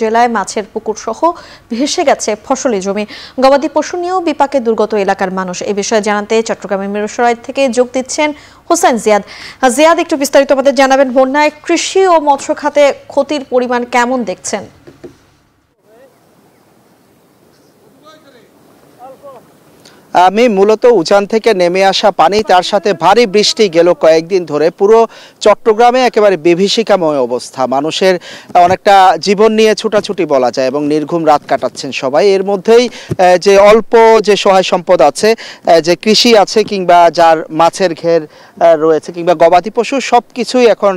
জেলায় মাছের পুকুর সহ ভেসে গেছে ফসলি জমি গবাদি পশু নিয়েও বিপাকে দুর্গত এলাকার মানুষ এ বিষয়ে জানাতে চট্টগ্রামের মেরুসরাই থেকে যোগ দিচ্ছেন হোসেন জিয়াদ জিয়াদ একটু বিস্তারিত আমাদের জানাবেন বন্যায় কৃষি ও মৎস্য খাতে ক্ষতির পরিমাণ কেমন দেখছেন আমি মূলত উজান থেকে নেমে আসা পানি তার সাথে ভারী বৃষ্টি গেল কয়েকদিন ধরে পুরো চট্টগ্রামে একেবারে বিভীষিকাময় অবস্থা মানুষের অনেকটা জীবন নিয়ে ছুটাছুটি বলা যায় এবং নির্ঘুম রাত কাটাচ্ছেন সবাই এর মধ্যেই যে অল্প যে সহায় সম্পদ আছে যে কৃষি আছে কিংবা যার মাছের ঘের রয়েছে কিংবা গবাদি পশু সব কিছুই এখন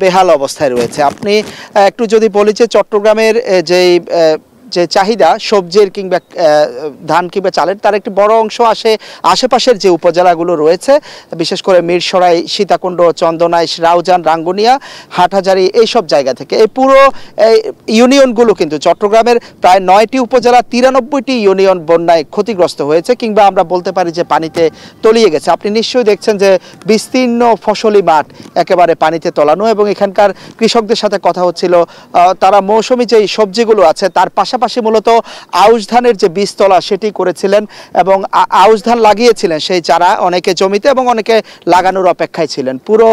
বেহাল অবস্থায় রয়েছে আপনি একটু যদি বলি যে চট্টগ্রামের যেই যে চাহিদা সবজির কিংবা ধান কিংবা চালের তার একটি বড় অংশ আসে আশেপাশের যে উপজেলাগুলো রয়েছে বিশেষ করে মিরসরাই সীতাকুণ্ড চন্দনাইশ রাউজান রাঙ্গুনিয়া হাটহাজারি এইসব জায়গা থেকে এই পুরো ইউনিয়নগুলো কিন্তু চট্টগ্রামের প্রায় নয়টি উপজেলা তিরানব্বইটি ইউনিয়ন বন্যায় ক্ষতিগ্রস্ত হয়েছে কিংবা আমরা বলতে পারি যে পানিতে তলিয়ে গেছে আপনি নিশ্চয়ই দেখছেন যে বিস্তীর্ণ ফসলি মাঠ একেবারে পানিতে তলানো এবং এখানকার কৃষকদের সাথে কথা হচ্ছিল তারা মৌসুমি যেই সবজিগুলো আছে তার পাশাপাশি পাশাপাশি মূলত আউশ ধানের যে বীজতলা সেটি করেছিলেন এবং আউশ ধান লাগিয়েছিলেন সেই চারা অনেকে জমিতে এবং অনেকে লাগানোর অপেক্ষায় ছিলেন পুরো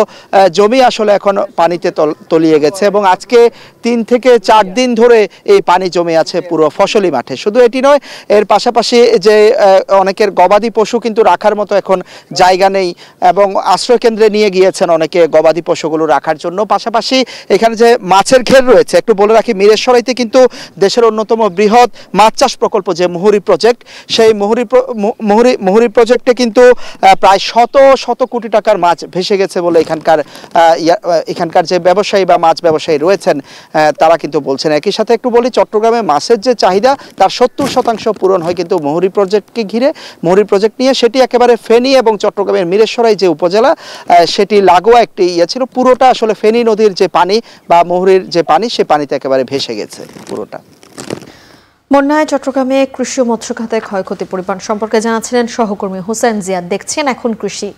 জমি আসলে এখন পানিতে তলিয়ে গেছে এবং আজকে তিন থেকে চার দিন ধরে এই পানি জমে আছে পুরো ফসলি মাঠে শুধু এটি নয় এর পাশাপাশি যে অনেকের গবাদি পশু কিন্তু রাখার মতো এখন জায়গা নেই এবং আশ্রয়কেন্দ্রে নিয়ে গিয়েছেন অনেকে গবাদি পশুগুলো রাখার জন্য পাশাপাশি এখানে যে মাছের ঘের রয়েছে একটু বলে রাখি মিরেশ্বরাইতে কিন্তু দেশের অন্যতম অন্যতম বৃহৎ মাছ চাষ প্রকল্প যে মুহুরি প্রজেক্ট সেই মুহুরি মুহুরি মুহুরি প্রজেক্টে কিন্তু প্রায় শত শত কোটি টাকার মাছ ভেসে গেছে বলে এখানকার এখানকার যে ব্যবসায়ী বা মাছ ব্যবসায়ী রয়েছেন তারা কিন্তু বলছেন একই সাথে একটু বলি চট্টগ্রামে মাছের যে চাহিদা তার সত্তর শতাংশ পূরণ হয় কিন্তু মুহুরি প্রজেক্টকে ঘিরে মুহুরি প্রজেক্ট নিয়ে সেটি একেবারে ফেনী এবং চট্টগ্রামের মিরেশ্বরাই যে উপজেলা সেটি লাগোয়া একটি ইয়ে ছিল পুরোটা আসলে ফেনী নদীর যে পানি বা মুহুরির যে পানি সে পানিতে একেবারে ভেসে গেছে পুরোটা বন্যায় চট্টগ্রামে কৃষি ও মৎস্য খাতে ক্ষয়ক্ষতি পরিমাণ সম্পর্কে জানাচ্ছিলেন সহকর্মী হোসেন জিয়া দেখছেন এখন কৃষি